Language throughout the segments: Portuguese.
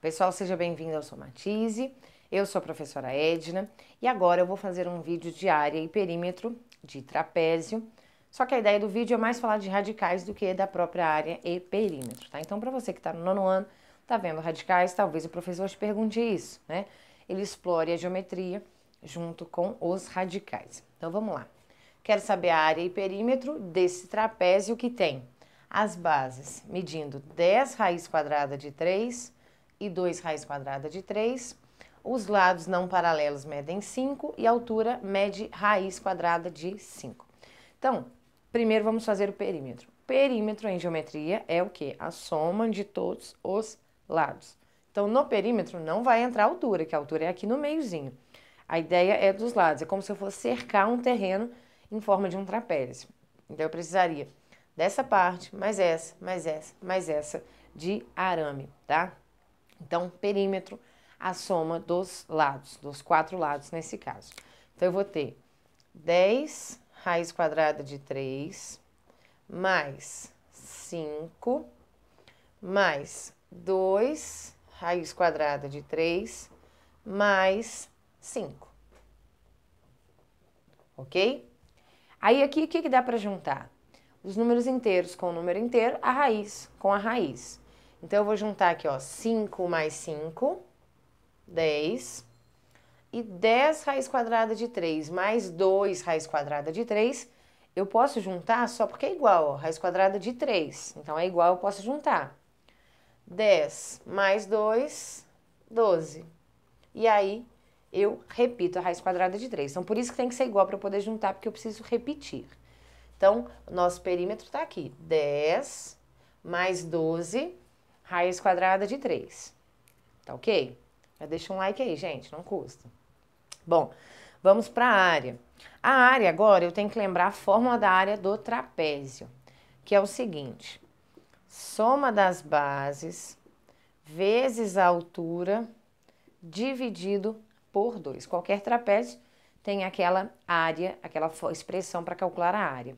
Pessoal, seja bem-vindo ao Somatize. Eu sou a professora Edna e agora eu vou fazer um vídeo de área e perímetro de trapézio. Só que a ideia do vídeo é mais falar de radicais do que da própria área e perímetro, tá? Então, para você que está no nono ano, tá vendo radicais, talvez o professor te pergunte isso, né? Ele explore a geometria junto com os radicais. Então, vamos lá. Quero saber a área e perímetro desse trapézio que tem as bases medindo 10 raiz quadrada de 3 e 2 raiz quadrada de 3. Os lados não paralelos medem 5 e a altura mede raiz quadrada de 5. Então, primeiro vamos fazer o perímetro. Perímetro em geometria é o que? A soma de todos os lados. Então, no perímetro não vai entrar a altura, que a altura é aqui no meiozinho. A ideia é dos lados, é como se eu fosse cercar um terreno em forma de um trapézio. Então, eu precisaria dessa parte, mais essa, mais essa, mais essa de arame, tá? Então, perímetro, a soma dos lados, dos quatro lados nesse caso. Então, eu vou ter 10 raiz quadrada de 3 mais 5 mais 2 raiz quadrada de 3 mais 5. Ok? Aí aqui o que, que dá para juntar? Os números inteiros com o número inteiro, a raiz com a raiz. Então, eu vou juntar aqui, ó, 5 mais 5, 10. E 10 raiz quadrada de 3 mais 2 raiz quadrada de 3, eu posso juntar só porque é igual, ó, raiz quadrada de 3. Então, é igual, eu posso juntar. 10 mais 2, 12. E aí, eu repito a raiz quadrada de 3. Então, por isso que tem que ser igual para eu poder juntar, porque eu preciso repetir. Então, nosso perímetro está aqui, 10 mais 12 raiz quadrada de 3. Tá ok? Já deixa um like aí, gente, não custa. Bom, vamos para a área. A área agora eu tenho que lembrar a fórmula da área do trapézio, que é o seguinte: soma das bases vezes a altura dividido por 2. Qualquer trapézio tem aquela área, aquela expressão para calcular a área.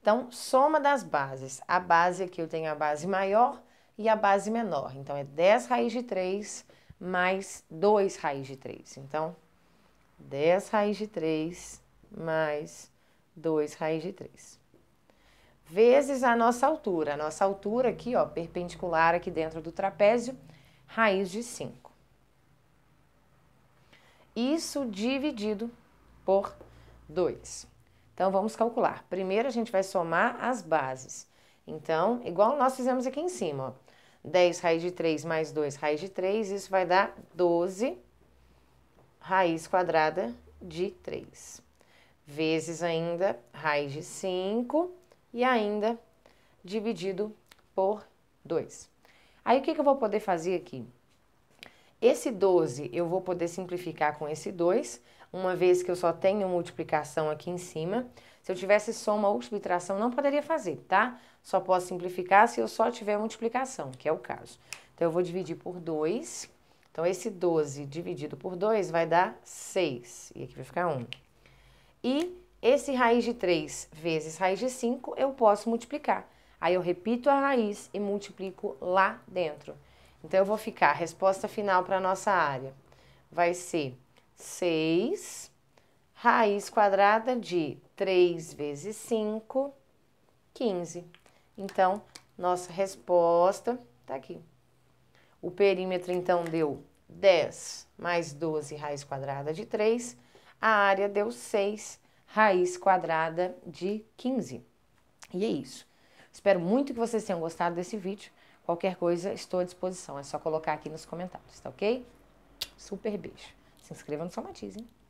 Então, soma das bases. A base aqui eu tenho a base maior, e a base menor. Então, é 10 raiz de 3 mais 2 raiz de 3. Então, 10 raiz de 3 mais 2 raiz de 3. Vezes a nossa altura. A nossa altura aqui, ó, perpendicular aqui dentro do trapézio, raiz de 5. Isso dividido por 2. Então, vamos calcular. Primeiro, a gente vai somar as bases. Então, igual nós fizemos aqui em cima, ó. 10 raiz de 3 mais 2 raiz de 3, isso vai dar 12 raiz quadrada de 3. Vezes ainda raiz de 5 e ainda dividido por 2. Aí o que, que eu vou poder fazer aqui? Esse 12 eu vou poder simplificar com esse 2, uma vez que eu só tenho multiplicação aqui em cima. Se eu tivesse soma ou subtração, não poderia fazer, tá? Só posso simplificar se eu só tiver multiplicação, que é o caso. Então, eu vou dividir por 2. Então, esse 12 dividido por 2 vai dar 6. E aqui vai ficar 1. E esse raiz de 3 vezes raiz de 5, eu posso multiplicar. Aí eu repito a raiz e multiplico lá dentro. Então, eu vou ficar, a resposta final para a nossa área vai ser 6 raiz quadrada de 3 vezes 5, 15. Então, nossa resposta está aqui. O perímetro, então, deu 10 mais 12 raiz quadrada de 3. A área deu 6 raiz quadrada de 15. E é isso. Espero muito que vocês tenham gostado desse vídeo. Qualquer coisa, estou à disposição. É só colocar aqui nos comentários, tá ok? Super beijo. Se inscreva no Somatize, hein?